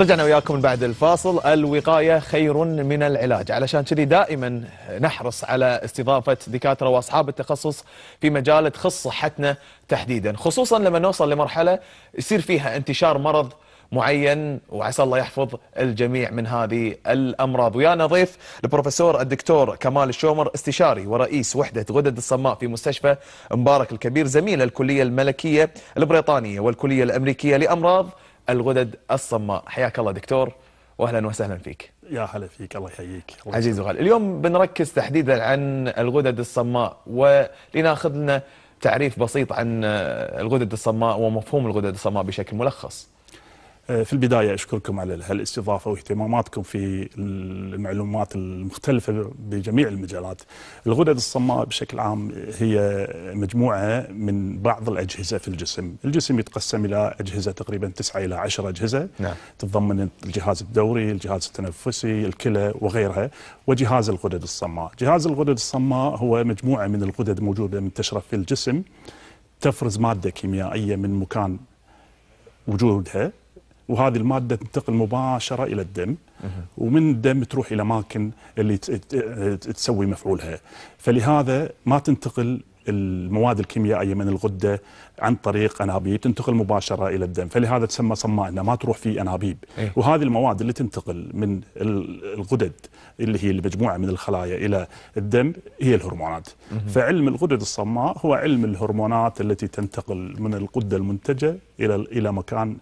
رجعنا وياكم من بعد الفاصل الوقاية خير من العلاج علشان كذي دائما نحرص على استضافة دكاترة وأصحاب التخصص في مجال تخص صحتنا تحديدا خصوصا لما نوصل لمرحلة يصير فيها انتشار مرض معين وعسى الله يحفظ الجميع من هذه الامراض ويانا ضيف البروفيسور الدكتور كمال الشومر استشاري ورئيس وحده غدد الصماء في مستشفى مبارك الكبير زميل الكليه الملكيه البريطانيه والكليه الامريكيه لامراض الغدد الصماء حياك الله دكتور واهلا وسهلا فيك يا هلا فيك الله يحييك عزيز وغالي اليوم بنركز تحديدا عن الغدد الصماء ولناخذ لنا تعريف بسيط عن الغدد الصماء ومفهوم الغدد الصماء بشكل ملخص آه، في البداية أشكركم على هالاستضافة واهتماماتكم في المعلومات المختلفة بجميع المجالات الغدد الصماء بشكل عام هي مجموعة من بعض الأجهزة في الجسم الجسم يتقسم إلى أجهزة تقريبا 9 إلى 10 أجهزة نعم. تتضمن الجهاز الدوري الجهاز التنفسي الكلى وغيرها وجهاز الغدد الصماء جهاز الغدد الصماء هو مجموعة من الغدد موجودة منتشرة في الجسم تفرز مادة كيميائية من مكان وجودها وهذه الماده تنتقل مباشره الى الدم ومن الدم تروح الى اماكن اللي تسوي مفعولها فلهذا ما تنتقل المواد الكيميائيه من الغده عن طريق انابيب تنتقل مباشره الى الدم فلهذا تسمى صماء انها ما تروح في انابيب إيه؟ وهذه المواد اللي تنتقل من الغدد اللي هي المجموعه من الخلايا الى الدم هي الهرمونات مه. فعلم الغدد الصماء هو علم الهرمونات التي تنتقل من الغده المنتجه الى الى مكان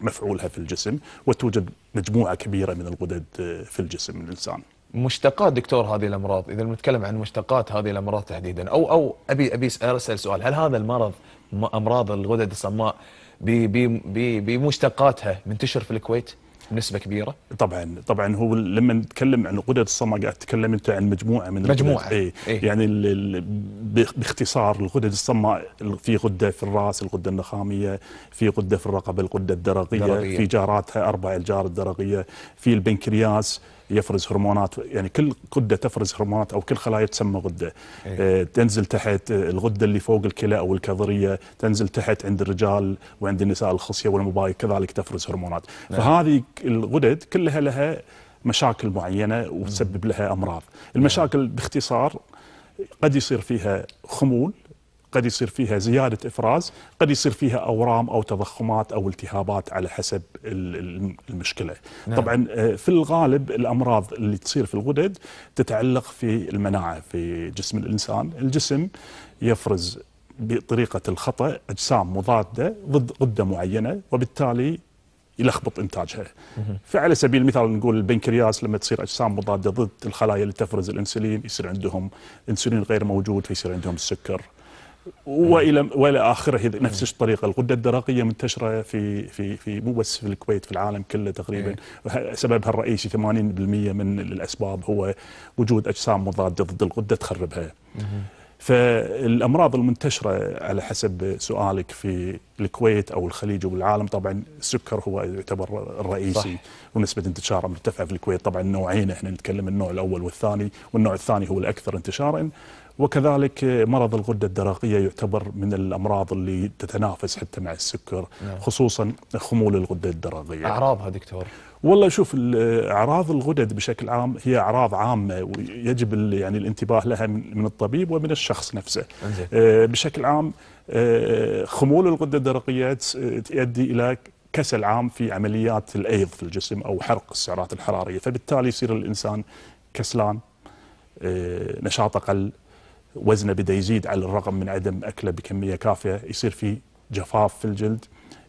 مفعولها في الجسم وتوجد مجموعة كبيرة من الغدد آه، في الجسم من الإنسان مشتقات دكتور هذه الأمراض إذا نتكلم عن مشتقات هذه الأمراض تحديدا أو أو أبي أبي أسأل سؤال هل هذا المرض أمراض الغدد الصماء بمشتقاتها منتشر في الكويت؟ بنسبه كبيره طبعا طبعا هو لما نتكلم عن الغدد الصماء قاعد تتكلم انت عن مجموعه من مجموعه اي إيه؟ يعني ال ال باختصار الغدد الصماء في غده في الراس الغده النخاميه في غده في الرقبه الغده الدرقيه في جاراتها اربع الجار الدرقيه في البنكرياس يفرز هرمونات يعني كل غده تفرز هرمونات او كل خلايا تسمى غده أيه. آه، تنزل تحت آه، الغده اللي فوق الكلى او الكظريه تنزل تحت عند الرجال وعند النساء الخصيه والمبايض كذلك تفرز هرمونات أيه. فهذه الغدد كلها لها مشاكل معينه وتسبب لها امراض إيه. المشاكل باختصار قد يصير فيها خمول قد يصير فيها زياده افراز قد يصير فيها اورام او تضخمات او التهابات على حسب المشكله نعم. طبعا آه، في الغالب الامراض اللي تصير في الغدد تتعلق في المناعه في جسم الانسان الجسم يفرز بطريقه الخطا اجسام مضاده ضد غده معينه وبالتالي يلخبط انتاجها فعلى سبيل المثال نقول البنكرياس لما تصير اجسام مضاده ضد الخلايا اللي تفرز الانسولين يصير عندهم انسولين غير موجود فيصير عندهم السكر والى والى اخره نفس الطريقه الغده الدرقيه منتشره في في في مو بس في الكويت في العالم كله تقريبا إيه. سببها الرئيسي 80% من الاسباب هو وجود اجسام مضاده ضد الغده تخربها فالامراض المنتشره على حسب سؤالك في الكويت او الخليج والعالم طبعا السكر هو يعتبر الرئيسي صح. ونسبه انتشاره مرتفعه في الكويت طبعا نوعين احنا نتكلم النوع الاول والثاني والنوع الثاني هو الاكثر انتشارا وكذلك مرض الغده الدرقيه يعتبر من الامراض اللي تتنافس حتى مع السكر نعم. خصوصا خمول الغده الدرقيه اعراضها دكتور والله شوف اعراض الغدد بشكل عام هي اعراض عامه ويجب يعني الانتباه لها من الطبيب ومن الشخص نفسه آه، بشكل عام آه، خمول الغده الدرقيه تؤدي الى كسل عام في عمليات الايض في الجسم او حرق السعرات الحراريه فبالتالي يصير الانسان كسلان آه، نشاطه قل وزنه بدا يزيد على الرغم من عدم اكله بكميه كافيه يصير في جفاف في الجلد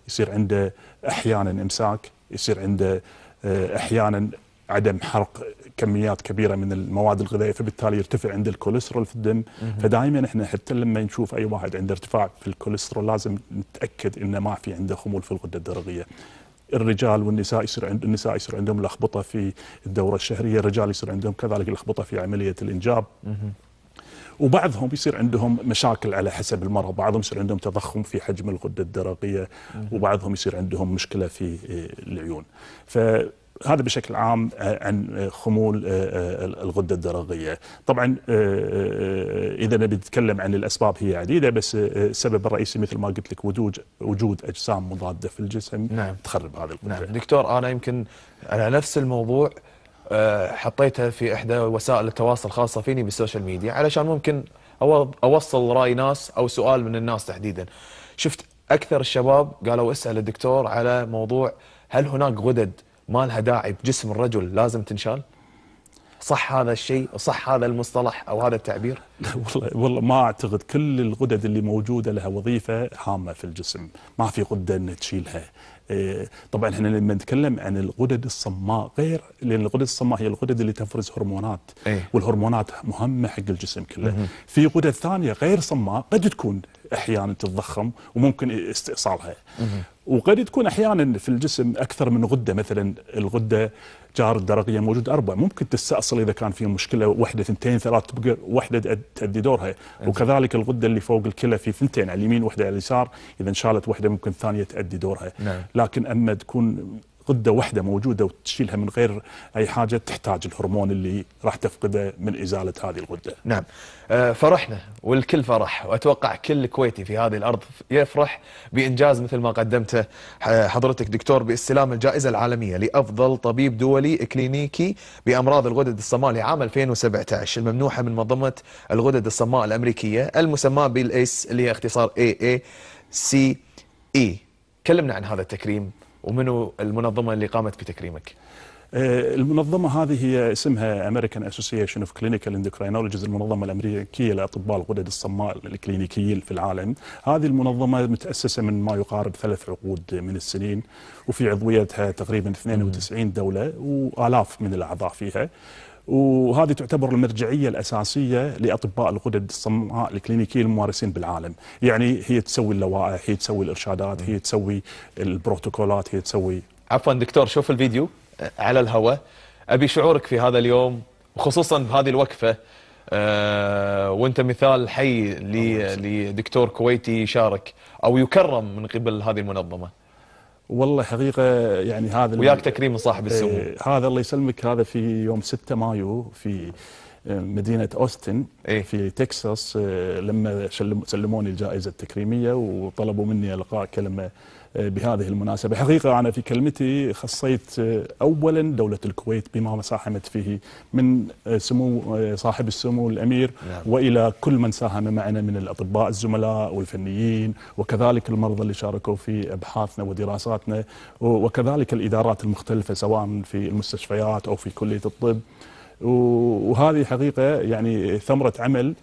يصير عنده احيانا امساك يصير عنده آه، احيانا عدم حرق كميات كبيره من المواد الغذائيه فبالتالي يرتفع عند الكوليسترول في الدم فدائما احنا حتى لما نشوف اي واحد عنده ارتفاع في الكوليسترول لازم نتاكد انه ما في عنده خمول في الغده الدرقيه الرجال والنساء يصير عند النساء يصير عندهم لخبطه في الدوره الشهريه الرجال يصير عندهم كذلك لخبطه في عمليه الانجاب وبعضهم يصير عندهم مشاكل على حسب المرض بعضهم يصير عندهم تضخم في حجم الغده الدرقيه وبعضهم يصير عندهم مشكله في آه، العيون ف هذا بشكل عام آه، عن آه، خمول الغدة الدرقية طبعا إذا نبي نتكلم عن الأسباب هي عديدة بس السبب الرئيسي مثل ما قلت لك وجود وجود أجسام مضادة في الجسم نعم. تخرب هذا الغدة نعم. دكتور أنا يمكن على نفس الموضوع آه، حطيتها في إحدى وسائل التواصل الخاصة فيني بالسوشيال ميديا علشان ممكن أوصل رأي ناس أو سؤال من الناس تحديدا شفت أكثر الشباب قالوا اسأل الدكتور على موضوع هل هناك غدد ما لها داعي بجسم الرجل لازم تنشال؟ صح هذا الشيء صح هذا المصطلح او هذا التعبير والله والله ما اعتقد كل الغدد اللي موجوده لها وظيفه هامه في الجسم ما في غده تشيلها إيه، طبعا احنا لما نتكلم عن الغدد الصماء غير لان الغدد الصماء هي الغدد اللي تفرز هرمونات إيه. والهرمونات مهمه حق الجسم كله في غدد ثانيه غير صماء قد تكون احيانا تتضخم وممكن استئصالها وقد تكون احيانا في الجسم اكثر من غده مثلا الغده جار الدرقيه موجود اربع ممكن تستاصل اذا كان في مشكله واحده ثنتين ثلاث تبقى واحده تؤدي دورها وكذلك الغده اللي فوق الكلى في ثنتين على اليمين واحده على اليسار اذا انشالت واحده ممكن الثانيه تؤدي دورها نعم. لكن اما تكون غده واحده موجوده وتشيلها من غير اي حاجه تحتاج الهرمون اللي راح تفقده من ازاله هذه الغده. نعم آه، فرحنا والكل فرح واتوقع كل كويتي في هذه الارض يفرح بانجاز مثل ما قدمته آه، حضرتك دكتور باستلام الجائزه العالميه لافضل طبيب دولي كلينيكي بامراض الغدد الصماء لعام 2017 الممنوحه من منظمه الغدد الصماء الامريكيه المسماه بالايس اللي هي اختصار اي اي سي اي كلمنا عن هذا التكريم ومنو المنظمه اللي قامت بتكريمك؟ آه، المنظمة هذه هي اسمها American Association of Clinical Endocrinologists المنظمة الأمريكية لأطباء الغدد الصماء الكلينيكيين في العالم هذه المنظمة متأسسة من ما يقارب ثلاث عقود من السنين وفي عضويتها تقريبا 92 دولة وآلاف من الأعضاء فيها وهذه تعتبر المرجعية الأساسية لأطباء الغدد الصماء الكلينيكيين الممارسين بالعالم يعني هي تسوي اللوائح هي تسوي الإرشادات هي تسوي البروتوكولات هي تسوي عفوا دكتور شوف الفيديو آه، على الهواء أبي شعورك في هذا اليوم وخصوصا بهذه الوقفة أه وانت مثال حي لدكتور كويتي يشارك او يكرم من قبل هذه المنظمه والله حقيقة يعني هذا وياك تكريم صاحب السمو إيه، هذا الله يسلمك هذا في يوم 6 مايو في آه، مدينة أوستن إيه؟ في تكساس آه، لما سلموني الجائزة التكريمية وطلبوا مني القاء كلمة بهذه المناسبة حقيقة أنا في كلمتي خصيت أولا دولة الكويت بما ساهمت فيه من سمو صاحب السمو الأمير نعم. وإلى كل من ساهم معنا من الأطباء الزملاء والفنيين وكذلك المرضى اللي شاركوا في أبحاثنا ودراساتنا وكذلك الإدارات المختلفة سواء في المستشفيات أو في كلية الطب وهذه حقيقة يعني ثمرة عمل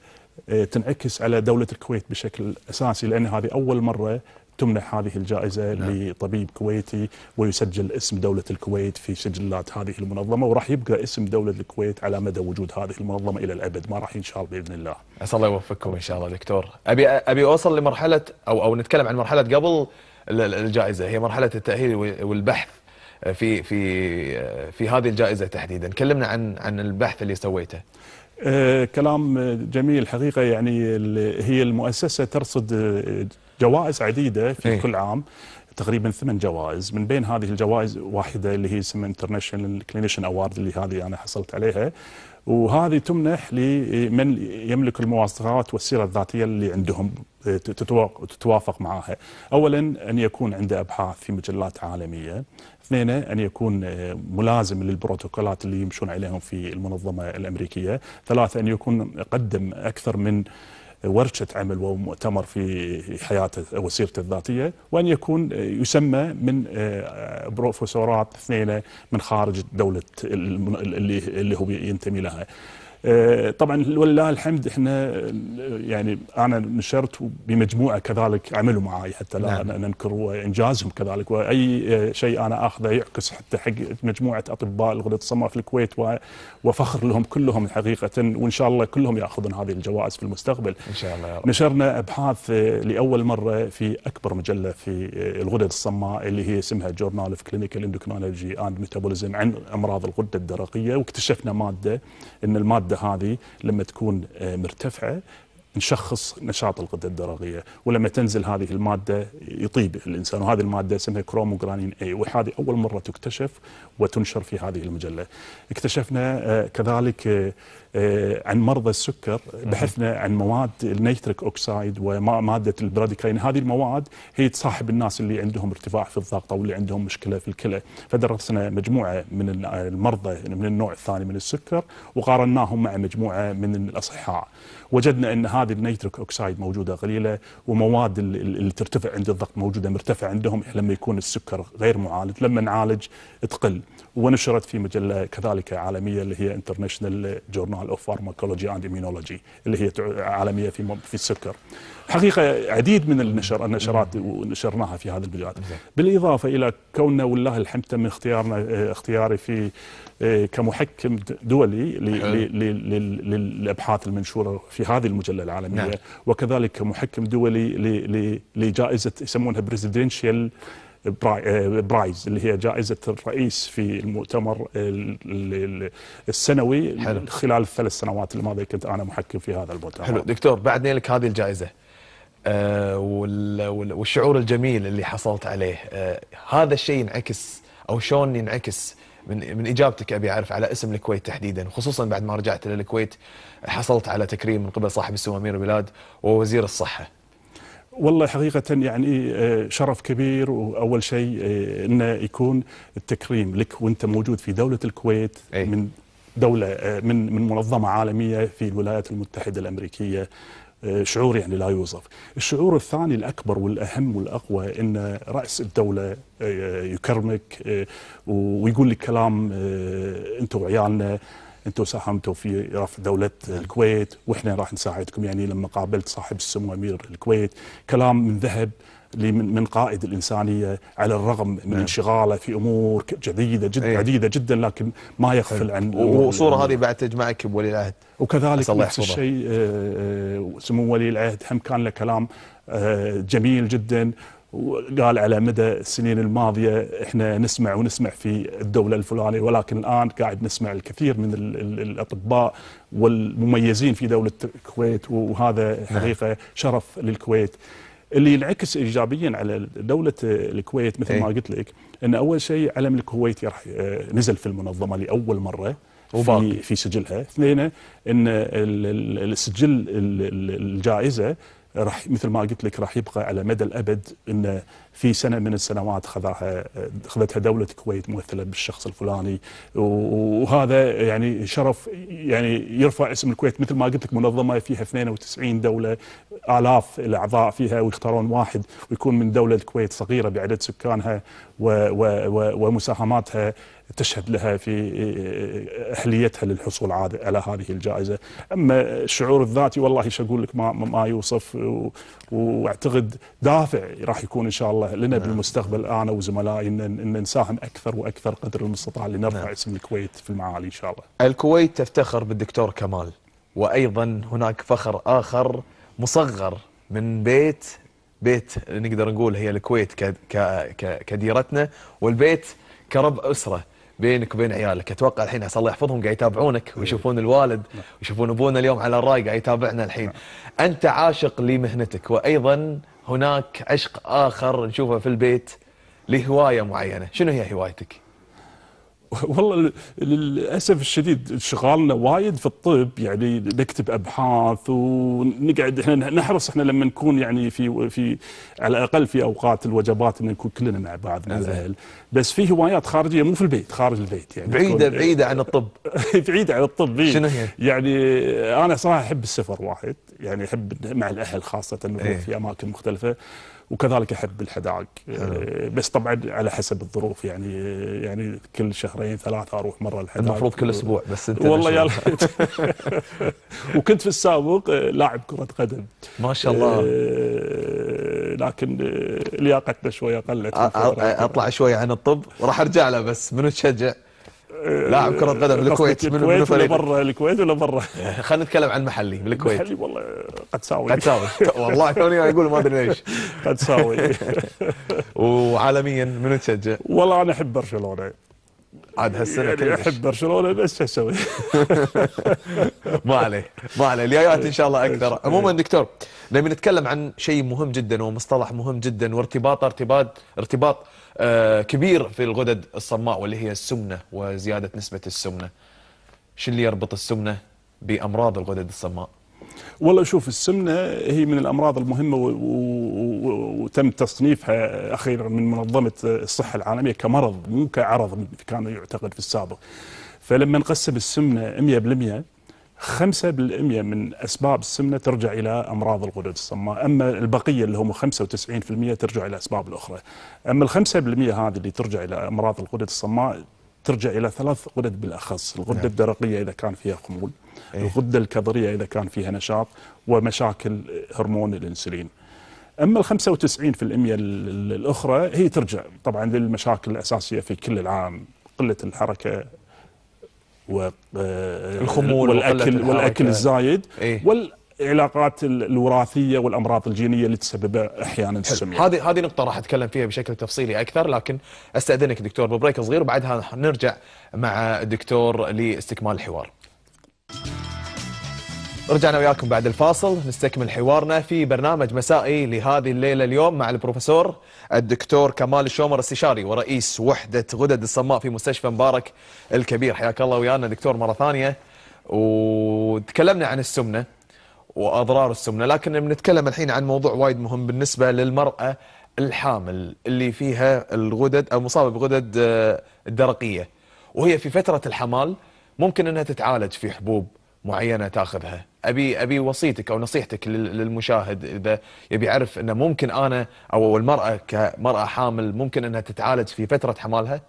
آه، تنعكس على دولة الكويت بشكل أساسي لأن هذه أول مرة تمنح هذه الجائزة نعم. لطبيب كويتي ويسجل اسم دولة الكويت في سجلات هذه المنظمة وراح يبقى اسم دولة الكويت على مدى وجود هذه المنظمة إلى الأبد ما راح ينشال بإذن الله أسأل الله يوفقكم إن شاء الله دكتور أبي أبي أوصل لمرحلة أو أو نتكلم عن مرحلة قبل الجائزة هي مرحلة التأهيل والبحث في في في هذه الجائزة تحديدا كلمنا عن عن البحث اللي سويته آه، كلام جميل حقيقة يعني هي المؤسسة ترصد آه، جوائز عديدة في إيه. كل عام تقريبا ثمان جوائز من بين هذه الجوائز واحدة اللي هي اسمها انترناشونال كلينيشن Award اللي هذه أنا حصلت عليها وهذه تمنح لمن يملك المواصفات والسيرة الذاتية اللي عندهم تتوافق معها أولا أن يكون عنده أبحاث في مجلات عالمية اثنين أن يكون آه، ملازم للبروتوكولات اللي يمشون عليهم في المنظمة الأمريكية ثلاثة أن يكون قدم أكثر من ورشة عمل ومؤتمر في حياته وسيرته الذاتية وأن يكون آه، يسمى من آه، بروفيسورات اثنين من خارج دولة اللي هو ينتمي لها آه، طبعا ولله الحمد احنا آه، يعني انا نشرت بمجموعه كذلك عملوا معي حتى لا نعم. ننكر انجازهم كذلك واي آه، شيء انا اخذه يعكس حتى حق مجموعه اطباء الغدد الصماء في الكويت وفخر لهم كلهم حقيقه وان شاء الله كلهم ياخذون هذه الجوائز في المستقبل ان شاء الله يا رب. نشرنا ابحاث لاول مره في اكبر مجله في الغدد الصماء اللي هي اسمها جورنال اوف كلينيكال اندوكرينولوجي اند ميتابوليزم عن امراض الغده الدرقيه واكتشفنا ماده ان الماده الجوده هذه لما تكون آه، مرتفعه نشخص نشاط الغده الدرقيه ولما تنزل هذه الماده يطيب الانسان وهذه الماده اسمها كروموجرانين اي وهذه اول مره تكتشف وتنشر في هذه المجله. اكتشفنا آه، كذلك آه، آه، عن مرضى السكر بحثنا عن مواد النيتريك اوكسايد وماده البراديكاين هذه المواد هي تصاحب الناس اللي عندهم ارتفاع في الضغط او اللي عندهم مشكله في الكلى فدرسنا مجموعه من المرضى من النوع الثاني من السكر وقارناهم مع مجموعه من الاصحاء وجدنا ان هذه معادن النيتريك اوكسايد موجوده قليله ومواد اللي ترتفع عند الضغط موجوده مرتفعه عندهم لما يكون السكر غير معالج لما نعالج تقل ونشرت في مجله كذلك عالميه اللي هي انترناشونال جورنال اوف فارماكولوجي اند اميونولوجي اللي هي عالميه في في السكر. حقيقه عديد من النشر النشرات ونشرناها في هذا البلاد. بالاضافه الى كوننا والله الحمد تم اختيارنا آه، اختياري في آه، كمحكم دولي للابحاث المنشوره في هذه المجله العالميه نعم. وكذلك كمحكم دولي لجائزه يسمونها بريزيدنشال برايز eh, اللي هي جائزة الرئيس في المؤتمر السنوي حلو. خلال الثلاث سنوات الماضية كنت أنا محكم في هذا المؤتمر حلو دكتور بعد نيلك هذه الجائزة آه والشعور الجميل اللي حصلت عليه آه هذا الشيء ينعكس أو شلون ينعكس من من اجابتك ابي اعرف على اسم الكويت تحديدا خصوصا بعد ما رجعت الى الكويت حصلت على تكريم من قبل صاحب السمو امير البلاد ووزير الصحه والله حقيقة يعني آه، شرف كبير وأول شيء آه، أنه يكون التكريم لك وأنت موجود في دولة الكويت أي. من دولة آه، من من منظمة عالمية في الولايات المتحدة الأمريكية شعور يعني لا يوصف الشعور الثاني الأكبر والأهم والأقوى أن رأس الدولة يكرمك ويقول لك كلام أنت وعيالنا انتم ساهمتوا في رفع دوله الكويت واحنا راح نساعدكم يعني لما قابلت صاحب السمو امير الكويت كلام من ذهب من قائد الإنسانية على الرغم من نعم. انشغاله في أمور جديدة جدا أيه. عديدة جدا لكن ما يغفل عن وصورة هذه بعد تجمعك بولي العهد وكذلك نفس الشيء آه، آه، سمو ولي العهد هم كان له كلام آه، جميل جدا وقال على مدى السنين الماضيه احنا نسمع ونسمع في الدوله الفلانيه ولكن الان قاعد نسمع الكثير من الاطباء والمميزين في دوله الكويت وهذا نعم. حقيقه شرف للكويت. اللي ينعكس ايجابيا على دوله الكويت مثل ما إيه. قلت لك ان اول شيء علم الكويت راح آه، نزل في المنظمه لاول مره في في سجلها، اثنين ان السجل الجائزه راح مثل ما قلت لك راح يبقى على مدى الابد ان في سنه من السنوات خذها خذتها دوله الكويت ممثله بالشخص الفلاني وهذا يعني شرف يعني يرفع اسم الكويت مثل ما قلت لك منظمه فيها 92 دوله آلاف الأعضاء فيها ويختارون واحد ويكون من دولة الكويت صغيرة بعدد سكانها و و و ومساهماتها تشهد لها في أهليتها للحصول على هذه الجائزة أما الشعور الذاتي والله شو أقول لك ما, ما يوصف وأعتقد دافع راح يكون إن شاء الله لنا نعم. بالمستقبل أنا وزملائي إن, إن نساهم أكثر وأكثر قدر المستطاع لنرفع نعم. اسم الكويت في المعالي إن شاء الله الكويت تفتخر بالدكتور كمال وأيضا هناك فخر آخر مصغر من بيت بيت نقدر نقول هي الكويت كديرتنا والبيت كرب اسره بينك وبين عيالك اتوقع الحين عسى الله يحفظهم قاعد يتابعونك إيه. ويشوفون الوالد ويشوفون نعم. ابونا اليوم على الراي قاعد يتابعنا الحين نعم. انت عاشق لمهنتك وايضا هناك عشق اخر نشوفه في البيت لهوايه معينه شنو هي هوايتك والله للاسف الشديد شغالنا وايد في الطب يعني نكتب ابحاث ونقعد احنا نحرص احنا لما نكون يعني في في على الاقل في اوقات الوجبات ان نكون كلنا مع بعض مع الاهل بس في هوايات خارجيه مو في البيت خارج البيت يعني بعيده بعيده عن الطب بعيده عن الطب إيه. شنو هي؟ يعني انا صراحه احب السفر واحد يعني احب مع الاهل خاصه نروح إيه. في اماكن مختلفه وكذلك احب الحدائق آه، بس طبعا على حسب الظروف يعني يعني كل شهرين ثلاثه اروح مره الحدائق المفروض كل اسبوع بس انت والله يا وكنت في السابق آه، لاعب كره قدم ما شاء الله آه، لكن لياقتنا شويه قلت اطلع شويه عن الطب وراح ارجع له بس منو تشجع؟ لاعب كره قدم بالكويت من الكويت ولا برا الكويت ولا برا خلينا نتكلم عن محلي بالكويت محلي والله قد ساوي قد ساوي والله توني اقول ما ادري ليش قد ساوي وعالميا منو تشجع؟ والله انا احب برشلونه عاد هالسنه يعني كلش احب برشلونه بس شو اسوي؟ ما عليه ما عليه الجايات ان شاء الله اكثر عموما دكتور نبي نتكلم عن شيء مهم جدا ومصطلح مهم جدا وارتباط ارتباط ارتباط آه كبير في الغدد الصماء واللي هي السمنه وزياده نسبه السمنه شو اللي يربط السمنه بامراض الغدد الصماء؟ والله شوف السمنه هي من الامراض المهمه وتم تصنيفها اخيرا من منظمه الصحه العالميه كمرض مو كعرض كان يعتقد في السابق. فلما نقسم السمنه 100% 5% من اسباب السمنه ترجع الى امراض الغدد الصماء، اما البقيه اللي هم 95% ترجع الى اسباب الاخرى. اما ال 5% هذه اللي ترجع الى امراض الغدد الصماء ترجع الى ثلاث غدد بالاخص، الغده نعم. الدرقيه اذا كان فيها خمول، إيه؟ الغده الكظريه اذا كان فيها نشاط ومشاكل هرمون الانسولين. اما ال 95% الاخرى هي ترجع طبعا للمشاكل الاساسيه في كل العام، قله الحركه و آه، الخمول والاكل والاكل الزايد إيه؟ وال العلاقات الوراثيه والامراض الجينيه اللي تسببها احيانا السمنه. هذه هذه نقطه راح اتكلم فيها بشكل تفصيلي اكثر لكن استاذنك دكتور ببريك صغير وبعدها نرجع مع الدكتور لاستكمال الحوار. رجعنا وياكم بعد الفاصل نستكمل حوارنا في برنامج مسائي لهذه الليلة اليوم مع البروفيسور الدكتور كمال الشومر استشاري ورئيس وحدة غدد الصماء في مستشفى مبارك الكبير حياك الله ويانا دكتور مرة ثانية وتكلمنا عن السمنة واضرار السمنه لكن بنتكلم الحين عن موضوع وايد مهم بالنسبه للمراه الحامل اللي فيها الغدد او مصابه بغدد آه، الدرقيه وهي في فتره الحمال ممكن انها تتعالج في حبوب معينه تاخذها ابي ابي وصيتك او نصيحتك للمشاهد اذا يبي يعرف انه ممكن انا او المراه كمراه حامل ممكن انها تتعالج في فتره حمالها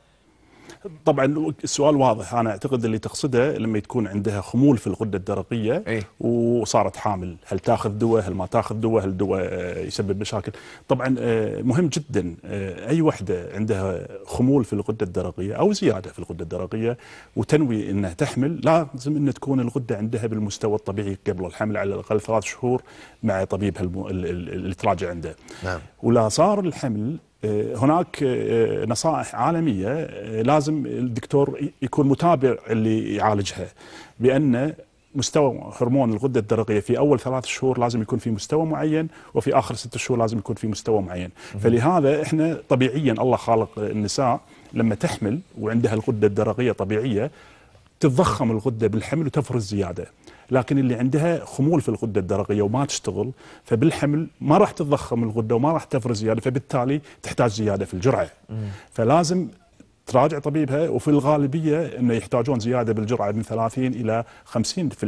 طبعا السؤال واضح انا اعتقد اللي تقصده لما تكون عندها خمول في الغده الدرقيه إيه؟ وصارت حامل هل تاخذ دواء هل ما تاخذ دواء هل دواء يسبب مشاكل طبعا آه، مهم جدا آه، اي وحده عندها خمول في الغده الدرقيه او زياده في الغده الدرقيه وتنوي انها تحمل لازم ان تكون الغده عندها بالمستوى الطبيعي قبل الحمل على الاقل ثلاث شهور مع طبيبها اللي تراجع عنده نعم. ولا صار الحمل هناك آه، آه، نصائح عالمية آه، لازم الدكتور يكون متابع اللي يعالجها بأن مستوى هرمون الغده الدرقيه في اول ثلاث شهور لازم يكون في مستوى معين وفي اخر ست شهور لازم يكون في مستوى معين، فلهذا احنا طبيعيا الله خالق النساء لما تحمل وعندها الغده الدرقيه طبيعيه تتضخم الغده بالحمل وتفرز زياده. لكن اللي عندها خمول في الغده الدرقيه وما تشتغل فبالحمل ما راح تتضخم الغده وما راح تفرز زياده فبالتالي تحتاج زياده في الجرعه فلازم تراجع طبيبها وفي الغالبيه انه يحتاجون زياده بالجرعه من 30 الى 50%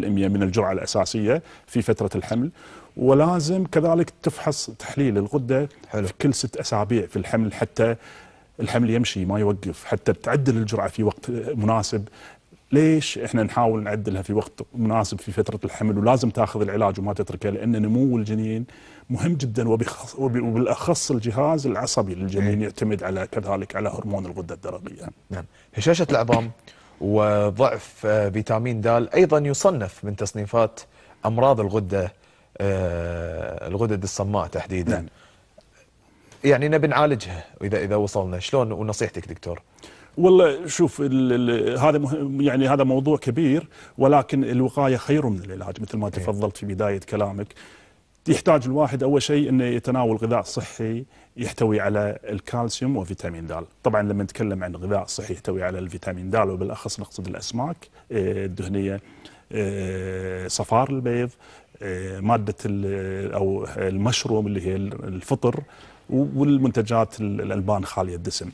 من الجرعه الاساسيه في فتره الحمل ولازم كذلك تفحص تحليل الغده حلو. في كل ست اسابيع في الحمل حتى الحمل يمشي ما يوقف حتى تعدل الجرعه في وقت مناسب ليش احنا نحاول نعدلها في وقت مناسب في فتره الحمل ولازم تاخذ العلاج وما تتركه لان نمو الجنين مهم جدا وبالاخص الجهاز العصبي للجنين إيه. يعتمد على كذلك على هرمون الغده الدرقيه. نعم. هشاشه العظام وضعف آه، فيتامين د ايضا يصنف من تصنيفات امراض الغده آه، الغدد الصماء تحديدا. نعم. يعني نبي نعالجها اذا اذا وصلنا، شلون ونصيحتك دكتور؟ والله شوف ال ال هذا يعني هذا موضوع كبير ولكن الوقايه خير من العلاج مثل ما إيه. تفضلت في بدايه كلامك يحتاج الواحد اول شيء انه يتناول غذاء صحي يحتوي على الكالسيوم وفيتامين د طبعا لما نتكلم عن غذاء صحي يحتوي على الفيتامين د وبالاخص نقصد الاسماك إيه، الدهنيه إيه، صفار البيض ماده او المشروم اللي هي الفطر والمنتجات الالبان خاليه الدسم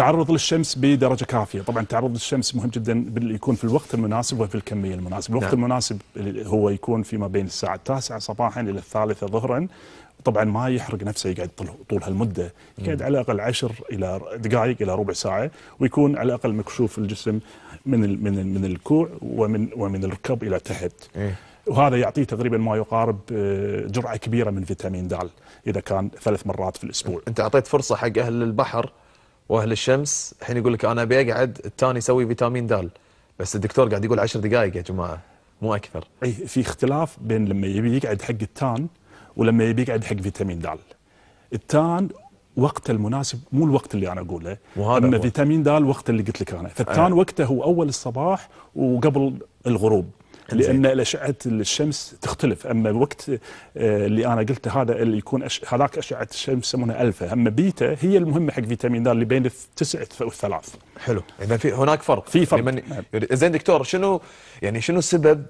تعرض للشمس بدرجه كافيه، طبعا تعرض للشمس مهم جدا يكون في الوقت المناسب وفي الكميه المناسبه، الوقت نعم. المناسب هو يكون فيما بين الساعه التاسعه صباحا الى الثالثه ظهرا، طبعا ما يحرق نفسه يقعد طول هالمده، يقعد على الاقل عشر الى دقائق الى ربع ساعه، ويكون على الاقل مكشوف الجسم من الـ من الـ من الكوع ومن ومن الركب الى تحت. إيه؟ وهذا يعطيه تقريبا ما يقارب آه، جرعه كبيره من فيتامين د اذا كان ثلاث مرات في الاسبوع. انت اعطيت فرصه حق اهل البحر واهل الشمس الحين يقول لك انا ابي اقعد الثاني يسوي فيتامين دال بس الدكتور قاعد يقول 10 دقائق يا جماعه مو اكثر اي في اختلاف بين لما يبي يقعد حق التان ولما يبي يقعد حق فيتامين دال التان وقت المناسب مو الوقت اللي انا اقوله اما فيتامين دال وقت اللي قلت لك انا آه. فالتان أيه. وقته هو اول الصباح وقبل الغروب لان اشعه الشمس تختلف اما وقت آه، اللي انا قلته هذا اللي يكون أش... هذاك اشعه الشمس يسمونها الفا اما بيتا هي المهمه حق فيتامين د اللي بين التسعه والثلاث حلو اذا في هناك فرق في فرق لمن... زين دكتور شنو يعني شنو سبب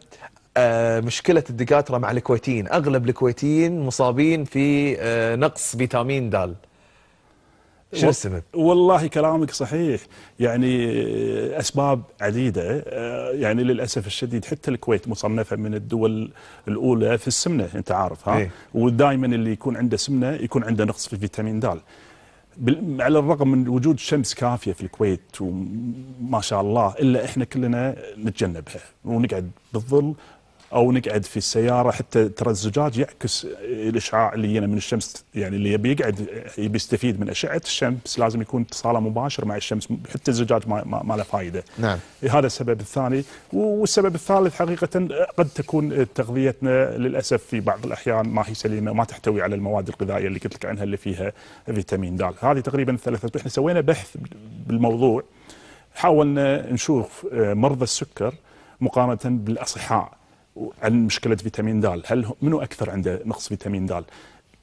آه، مشكله الدكاتره مع الكويتيين اغلب الكويتيين مصابين في آه، نقص فيتامين دال شنو السبب؟ والله كلامك صحيح يعني آه، أسباب عديدة آه، يعني للأسف الشديد حتى الكويت مصنفة من الدول الأولى في السمنة أنت عارف ها إيه؟ ودائما اللي يكون عنده سمنة يكون عنده نقص في فيتامين د على الرغم من وجود شمس كافية في الكويت وما شاء الله إلا إحنا كلنا نتجنبها ونقعد بالظل او نقعد في السياره حتى ترى الزجاج يعكس الاشعاع اللي يجينا من الشمس يعني اللي يبي يقعد يبي يستفيد من اشعه الشمس لازم يكون اتصاله مباشر مع الشمس حتى الزجاج ما, ما له فائده. نعم. هذا السبب الثاني والسبب الثالث حقيقه قد تكون تغذيتنا للاسف في بعض الاحيان ما هي سليمه ما تحتوي على المواد الغذائيه اللي قلت لك عنها اللي فيها فيتامين د. هذه تقريبا ثلاثه احنا سوينا بحث بالموضوع حاولنا نشوف آه، مرضى السكر مقارنه بالاصحاء عن مشكله فيتامين د هل منو اكثر عنده نقص فيتامين د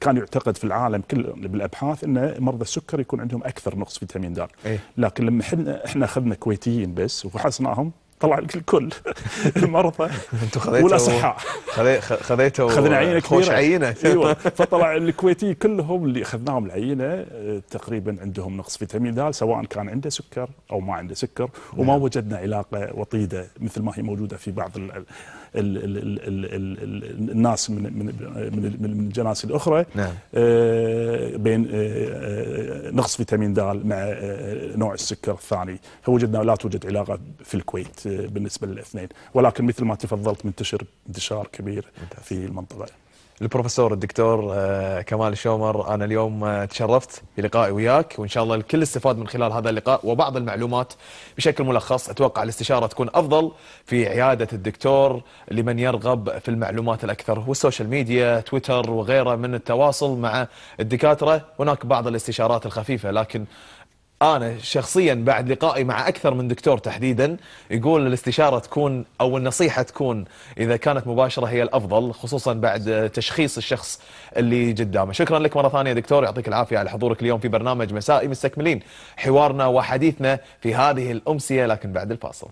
كان يعتقد في العالم كل بالابحاث ان مرضى السكر يكون عندهم اكثر نقص فيتامين د إيه؟ لكن لما احنا احنا اخذنا كويتيين بس وفحصناهم طلع لك الكل المرضى انتم خذيتوا صحة خذيتوا خذنا عينه كبيره عينه ايوه فطلع الكويتي كلهم اللي اخذناهم العينه آه، تقريبا عندهم نقص فيتامين د سواء كان عنده سكر او ما عنده سكر نعم. وما وجدنا علاقه وطيده مثل ما هي موجوده في بعض الناس من من من الجناس الاخرى نعم. آه، بين آه، آه، نقص فيتامين د مع نوع السكر الثاني فوجدنا لا توجد علاقه في الكويت بالنسبه للاثنين ولكن مثل ما تفضلت منتشر انتشار كبير في المنطقه البروفيسور الدكتور آه، كمال شومر انا اليوم آه، تشرفت بلقائي وياك وان شاء الله الكل استفاد من خلال هذا اللقاء وبعض المعلومات بشكل ملخص اتوقع الاستشاره تكون افضل في عياده الدكتور لمن يرغب في المعلومات الاكثر والسوشيال ميديا تويتر وغيره من التواصل مع الدكاتره هناك بعض الاستشارات الخفيفه لكن انا شخصيا بعد لقائي مع اكثر من دكتور تحديدا يقول الاستشاره تكون او النصيحه تكون اذا كانت مباشره هي الافضل خصوصا بعد تشخيص الشخص اللي قدامه شكرا لك مره ثانيه دكتور يعطيك العافيه على حضورك اليوم في برنامج مسائي مستكملين حوارنا وحديثنا في هذه الامسيه لكن بعد الفاصل